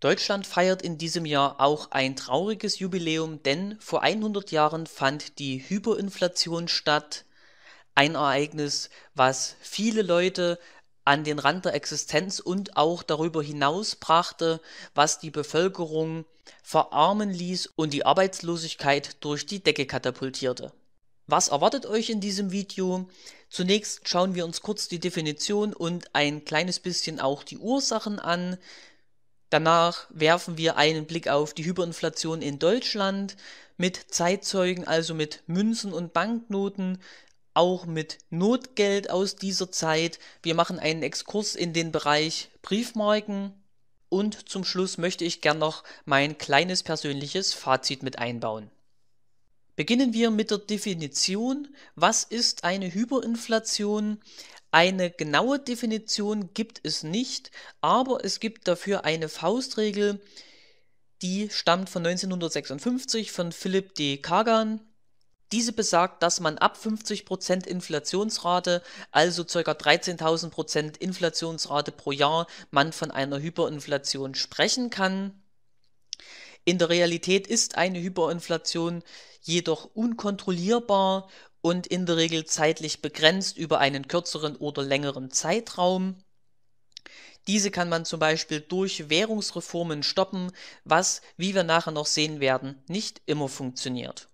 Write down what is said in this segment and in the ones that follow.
Deutschland feiert in diesem Jahr auch ein trauriges Jubiläum, denn vor 100 Jahren fand die Hyperinflation statt, ein Ereignis, was viele Leute an den Rand der Existenz und auch darüber hinaus brachte, was die Bevölkerung verarmen ließ und die Arbeitslosigkeit durch die Decke katapultierte. Was erwartet euch in diesem Video? Zunächst schauen wir uns kurz die Definition und ein kleines bisschen auch die Ursachen an. Danach werfen wir einen Blick auf die Hyperinflation in Deutschland mit Zeitzeugen, also mit Münzen und Banknoten, auch mit Notgeld aus dieser Zeit. Wir machen einen Exkurs in den Bereich Briefmarken. Und zum Schluss möchte ich gern noch mein kleines persönliches Fazit mit einbauen. Beginnen wir mit der Definition. Was ist eine Hyperinflation? Eine genaue Definition gibt es nicht, aber es gibt dafür eine Faustregel, die stammt von 1956 von Philipp D. Kagan. Diese besagt, dass man ab 50% Inflationsrate, also ca. 13.000% Inflationsrate pro Jahr, man von einer Hyperinflation sprechen kann. In der Realität ist eine Hyperinflation jedoch unkontrollierbar und in der Regel zeitlich begrenzt über einen kürzeren oder längeren Zeitraum. Diese kann man zum Beispiel durch Währungsreformen stoppen, was, wie wir nachher noch sehen werden, nicht immer funktioniert.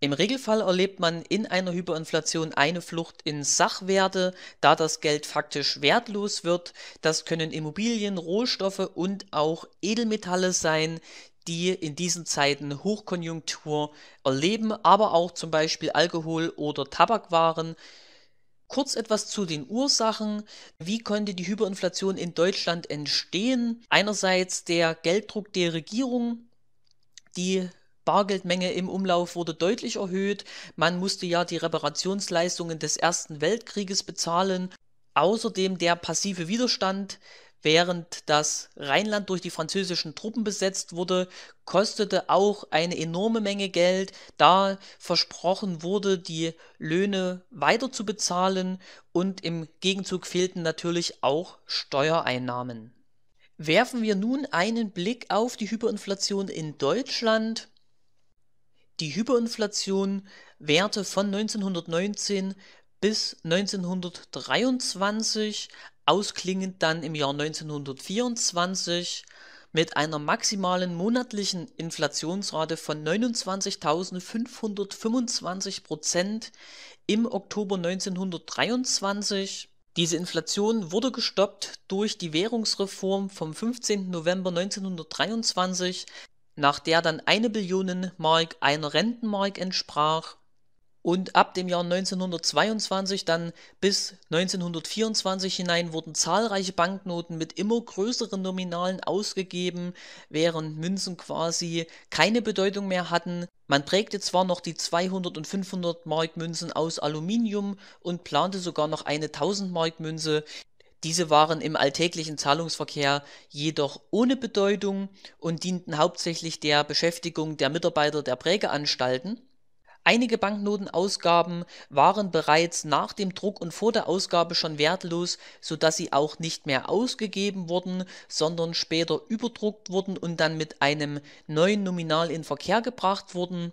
Im Regelfall erlebt man in einer Hyperinflation eine Flucht in Sachwerte, da das Geld faktisch wertlos wird. Das können Immobilien, Rohstoffe und auch Edelmetalle sein, die in diesen Zeiten Hochkonjunktur erleben, aber auch zum Beispiel Alkohol oder Tabakwaren. Kurz etwas zu den Ursachen. Wie konnte die Hyperinflation in Deutschland entstehen? Einerseits der Gelddruck der Regierung, die Bargeldmenge im Umlauf wurde deutlich erhöht. Man musste ja die Reparationsleistungen des Ersten Weltkrieges bezahlen. Außerdem der passive Widerstand Während das Rheinland durch die französischen Truppen besetzt wurde, kostete auch eine enorme Menge Geld, da versprochen wurde, die Löhne weiter zu bezahlen und im Gegenzug fehlten natürlich auch Steuereinnahmen. Werfen wir nun einen Blick auf die Hyperinflation in Deutschland. Die Hyperinflation währte von 1919 bis 1923 ausklingend dann im Jahr 1924 mit einer maximalen monatlichen Inflationsrate von 29.525 Prozent im Oktober 1923. Diese Inflation wurde gestoppt durch die Währungsreform vom 15. November 1923, nach der dann eine Billionen Mark einer Rentenmark entsprach und ab dem Jahr 1922 dann bis 1924 hinein wurden zahlreiche Banknoten mit immer größeren Nominalen ausgegeben, während Münzen quasi keine Bedeutung mehr hatten. Man prägte zwar noch die 200 und 500 Mark Münzen aus Aluminium und plante sogar noch eine 1000 Mark Münze, diese waren im alltäglichen Zahlungsverkehr jedoch ohne Bedeutung und dienten hauptsächlich der Beschäftigung der Mitarbeiter der Prägeanstalten. Einige Banknotenausgaben waren bereits nach dem Druck und vor der Ausgabe schon wertlos, sodass sie auch nicht mehr ausgegeben wurden, sondern später überdruckt wurden und dann mit einem neuen Nominal in Verkehr gebracht wurden.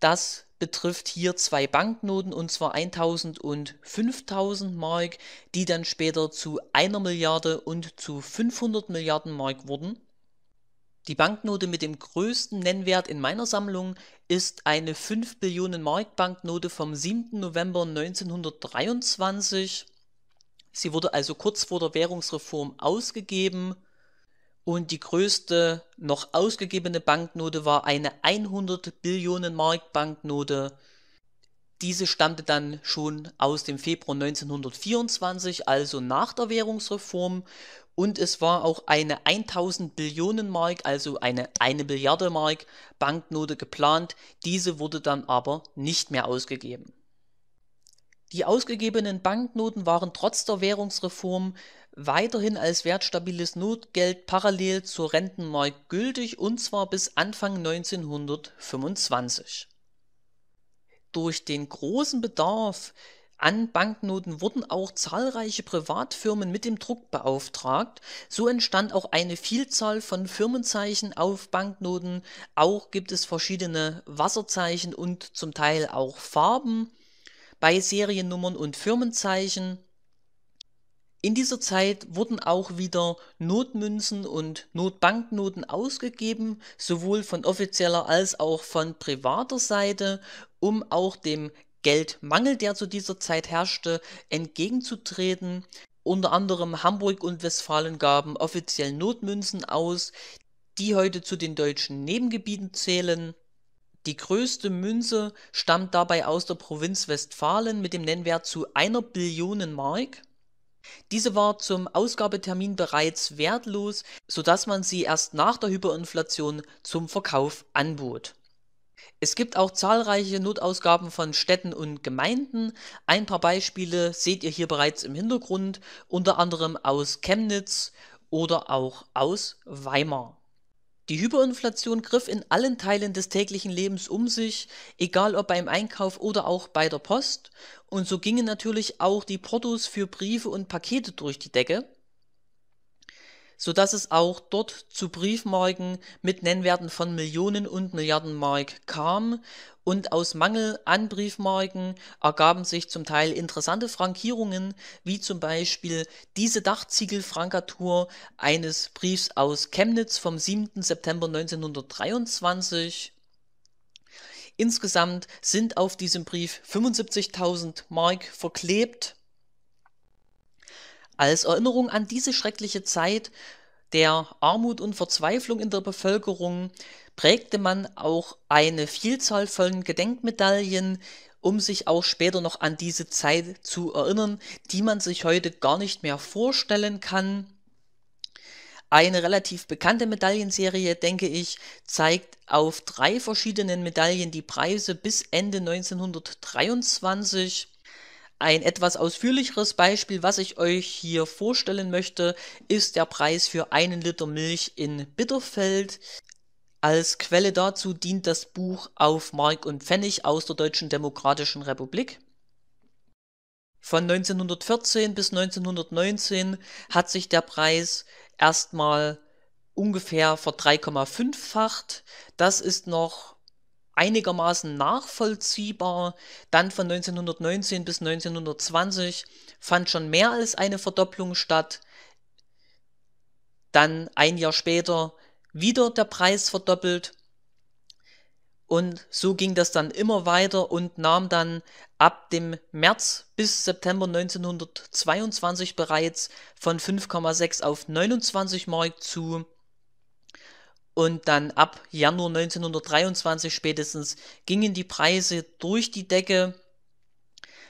Das betrifft hier zwei Banknoten und zwar 1000 und 5000 Mark, die dann später zu einer Milliarde und zu 500 Milliarden Mark wurden die Banknote mit dem größten Nennwert in meiner Sammlung ist eine 5-Billionen-Mark-Banknote vom 7. November 1923. Sie wurde also kurz vor der Währungsreform ausgegeben und die größte noch ausgegebene Banknote war eine 100 Billionen Mark Banknote diese stammte dann schon aus dem Februar 1924, also nach der Währungsreform. Und es war auch eine 1000 Billionen Mark, also eine 1 Milliarde Mark Banknote geplant. Diese wurde dann aber nicht mehr ausgegeben. Die ausgegebenen Banknoten waren trotz der Währungsreform weiterhin als wertstabiles Notgeld parallel zur Rentenmark gültig und zwar bis Anfang 1925. Durch den großen Bedarf an Banknoten wurden auch zahlreiche Privatfirmen mit dem Druck beauftragt. So entstand auch eine Vielzahl von Firmenzeichen auf Banknoten. Auch gibt es verschiedene Wasserzeichen und zum Teil auch Farben bei Seriennummern und Firmenzeichen. In dieser Zeit wurden auch wieder Notmünzen und Notbanknoten ausgegeben, sowohl von offizieller als auch von privater Seite um auch dem Geldmangel, der zu dieser Zeit herrschte, entgegenzutreten. Unter anderem Hamburg und Westfalen gaben offiziell Notmünzen aus, die heute zu den deutschen Nebengebieten zählen. Die größte Münze stammt dabei aus der Provinz Westfalen mit dem Nennwert zu einer Billion Mark. Diese war zum Ausgabetermin bereits wertlos, sodass man sie erst nach der Hyperinflation zum Verkauf anbot. Es gibt auch zahlreiche Notausgaben von Städten und Gemeinden. Ein paar Beispiele seht ihr hier bereits im Hintergrund, unter anderem aus Chemnitz oder auch aus Weimar. Die Hyperinflation griff in allen Teilen des täglichen Lebens um sich, egal ob beim Einkauf oder auch bei der Post, und so gingen natürlich auch die Portos für Briefe und Pakete durch die Decke sodass es auch dort zu Briefmarken mit Nennwerten von Millionen und Milliarden Mark kam und aus Mangel an Briefmarken ergaben sich zum Teil interessante Frankierungen, wie zum Beispiel diese Dachziegelfrankatur eines Briefs aus Chemnitz vom 7. September 1923 Insgesamt sind auf diesem Brief 75.000 Mark verklebt als Erinnerung an diese schreckliche Zeit der Armut und Verzweiflung in der Bevölkerung prägte man auch eine Vielzahl von Gedenkmedaillen, um sich auch später noch an diese Zeit zu erinnern, die man sich heute gar nicht mehr vorstellen kann. Eine relativ bekannte Medaillenserie, denke ich, zeigt auf drei verschiedenen Medaillen die Preise bis Ende 1923. Ein etwas ausführlicheres Beispiel, was ich euch hier vorstellen möchte, ist der Preis für einen Liter Milch in Bitterfeld. Als Quelle dazu dient das Buch Auf Mark und Pfennig aus der Deutschen Demokratischen Republik. Von 1914 bis 1919 hat sich der Preis erstmal ungefähr ver 3,5-facht. Das ist noch einigermaßen nachvollziehbar. Dann von 1919 bis 1920 fand schon mehr als eine Verdopplung statt. Dann ein Jahr später wieder der Preis verdoppelt. Und so ging das dann immer weiter und nahm dann ab dem März bis September 1922 bereits von 5,6 auf 29 Mark zu. Und dann ab Januar 1923 spätestens gingen die Preise durch die Decke,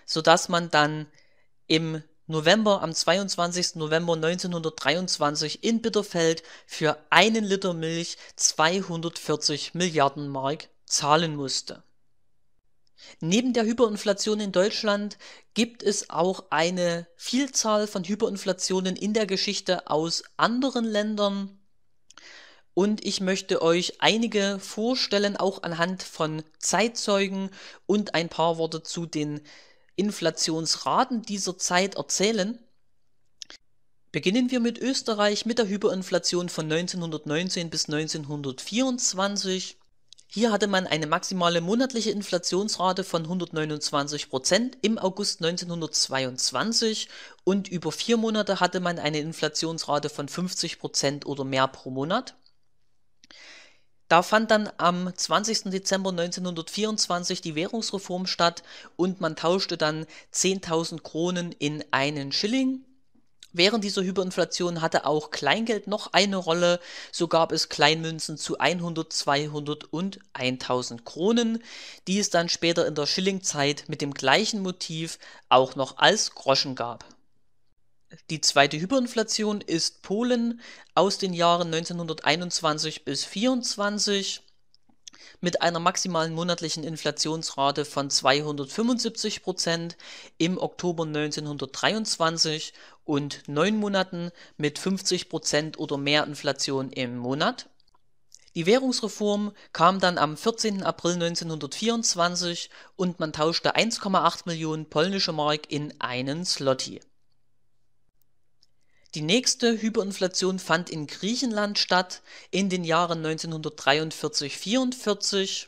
sodass man dann im November, am 22. November 1923 in Bitterfeld für einen Liter Milch 240 Milliarden Mark zahlen musste. Neben der Hyperinflation in Deutschland gibt es auch eine Vielzahl von Hyperinflationen in der Geschichte aus anderen Ländern und ich möchte euch einige vorstellen, auch anhand von Zeitzeugen und ein paar Worte zu den Inflationsraten dieser Zeit erzählen. Beginnen wir mit Österreich mit der Hyperinflation von 1919 bis 1924. Hier hatte man eine maximale monatliche Inflationsrate von 129% Prozent im August 1922 und über vier Monate hatte man eine Inflationsrate von 50% Prozent oder mehr pro Monat. Da fand dann am 20. Dezember 1924 die Währungsreform statt und man tauschte dann 10.000 Kronen in einen Schilling. Während dieser Hyperinflation hatte auch Kleingeld noch eine Rolle, so gab es Kleinmünzen zu 100, 200 und 1000 Kronen, die es dann später in der Schillingzeit mit dem gleichen Motiv auch noch als Groschen gab. Die zweite Hyperinflation ist Polen aus den Jahren 1921 bis 1924 mit einer maximalen monatlichen Inflationsrate von 275 Prozent im Oktober 1923 und neun Monaten mit 50 Prozent oder mehr Inflation im Monat. Die Währungsreform kam dann am 14. April 1924 und man tauschte 1,8 Millionen polnische Mark in einen Slotty. Die nächste Hyperinflation fand in Griechenland statt in den Jahren 1943-44.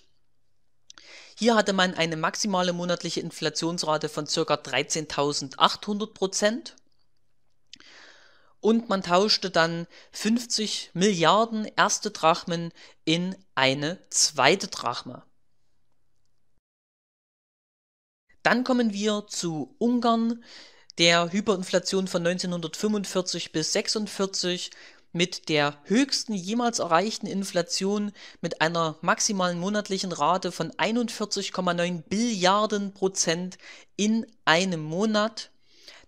Hier hatte man eine maximale monatliche Inflationsrate von ca. 13.800 Prozent und man tauschte dann 50 Milliarden erste Drachmen in eine zweite Drachme. Dann kommen wir zu Ungarn der Hyperinflation von 1945 bis 1946 mit der höchsten jemals erreichten Inflation mit einer maximalen monatlichen Rate von 41,9 Billiarden Prozent in einem Monat.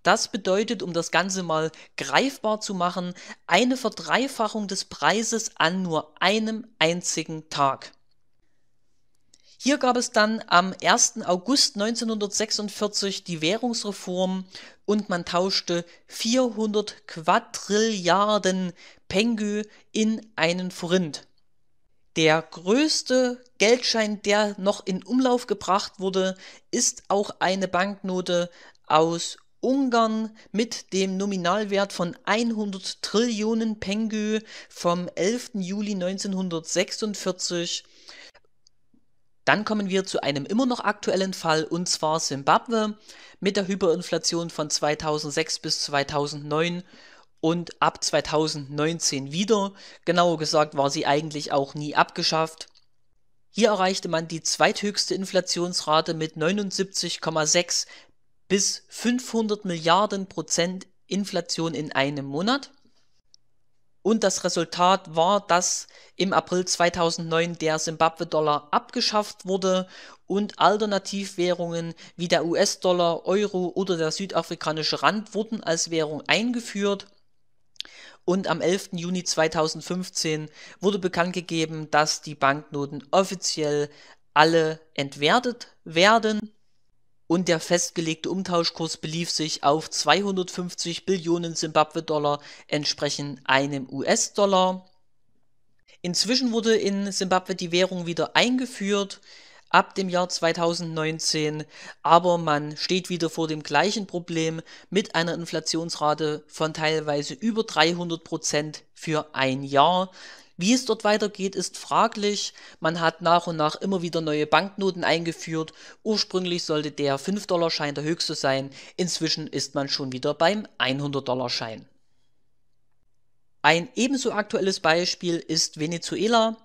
Das bedeutet, um das Ganze mal greifbar zu machen, eine Verdreifachung des Preises an nur einem einzigen Tag. Hier gab es dann am 1. August 1946 die Währungsreform und man tauschte 400 Quadrilliarden Pengü in einen Forint. Der größte Geldschein, der noch in Umlauf gebracht wurde, ist auch eine Banknote aus Ungarn mit dem Nominalwert von 100 Trillionen Pengü vom 11. Juli 1946 dann kommen wir zu einem immer noch aktuellen Fall und zwar Simbabwe mit der Hyperinflation von 2006 bis 2009 und ab 2019 wieder. Genauer gesagt war sie eigentlich auch nie abgeschafft. Hier erreichte man die zweithöchste Inflationsrate mit 79,6 bis 500 Milliarden Prozent Inflation in einem Monat. Und das Resultat war, dass im April 2009 der Zimbabwe-Dollar abgeschafft wurde und Alternativwährungen wie der US-Dollar, Euro oder der südafrikanische Rand wurden als Währung eingeführt. Und am 11. Juni 2015 wurde bekannt gegeben, dass die Banknoten offiziell alle entwertet werden und der festgelegte Umtauschkurs belief sich auf 250 Billionen Simbabwe-Dollar, entsprechend einem US-Dollar. Inzwischen wurde in Simbabwe die Währung wieder eingeführt ab dem Jahr 2019, aber man steht wieder vor dem gleichen Problem mit einer Inflationsrate von teilweise über 300 Prozent für ein Jahr. Wie es dort weitergeht, ist fraglich. Man hat nach und nach immer wieder neue Banknoten eingeführt. Ursprünglich sollte der 5-Dollar-Schein der höchste sein. Inzwischen ist man schon wieder beim 100-Dollar-Schein. Ein ebenso aktuelles Beispiel ist Venezuela.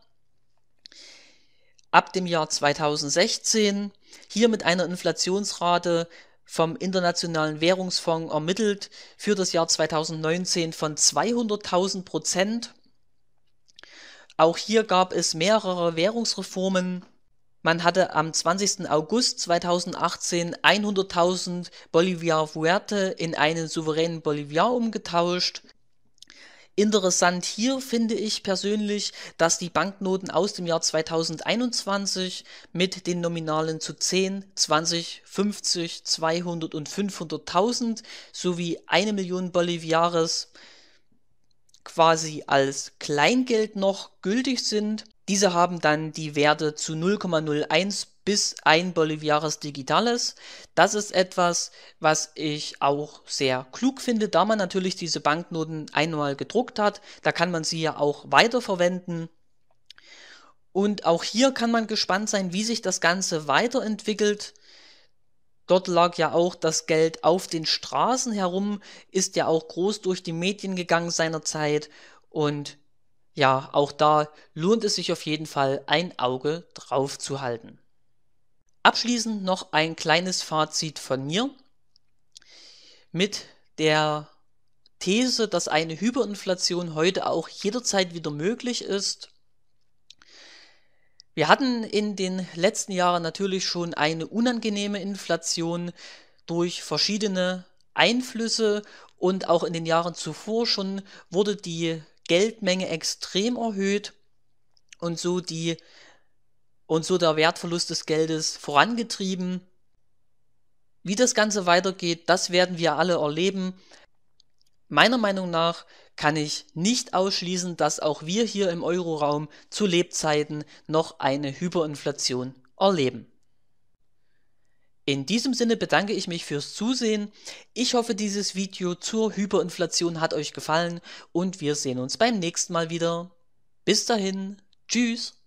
Ab dem Jahr 2016 hier mit einer Inflationsrate vom Internationalen Währungsfonds ermittelt für das Jahr 2019 von 200.000 Prozent auch hier gab es mehrere Währungsreformen. Man hatte am 20. August 2018 100.000 Bolivar Fuerte in einen souveränen Bolivar umgetauscht. Interessant hier finde ich persönlich, dass die Banknoten aus dem Jahr 2021 mit den Nominalen zu 10, 20, 50, 200 und 500.000 sowie 1 Million Boliviares quasi als Kleingeld noch gültig sind. Diese haben dann die Werte zu 0,01 bis 1 Boliviares Digitales. Das ist etwas, was ich auch sehr klug finde, da man natürlich diese Banknoten einmal gedruckt hat. Da kann man sie ja auch weiterverwenden. Und auch hier kann man gespannt sein, wie sich das Ganze weiterentwickelt. Dort lag ja auch das Geld auf den Straßen herum, ist ja auch groß durch die Medien gegangen seinerzeit. Und ja, auch da lohnt es sich auf jeden Fall, ein Auge drauf zu halten. Abschließend noch ein kleines Fazit von mir mit der These, dass eine Hyperinflation heute auch jederzeit wieder möglich ist wir hatten in den letzten Jahren natürlich schon eine unangenehme Inflation durch verschiedene Einflüsse und auch in den Jahren zuvor schon wurde die Geldmenge extrem erhöht und so die und so der Wertverlust des Geldes vorangetrieben. Wie das Ganze weitergeht, das werden wir alle erleben. Meiner Meinung nach kann ich nicht ausschließen, dass auch wir hier im Euroraum zu Lebzeiten noch eine Hyperinflation erleben. In diesem Sinne bedanke ich mich fürs Zusehen. Ich hoffe, dieses Video zur Hyperinflation hat euch gefallen und wir sehen uns beim nächsten Mal wieder. Bis dahin, tschüss.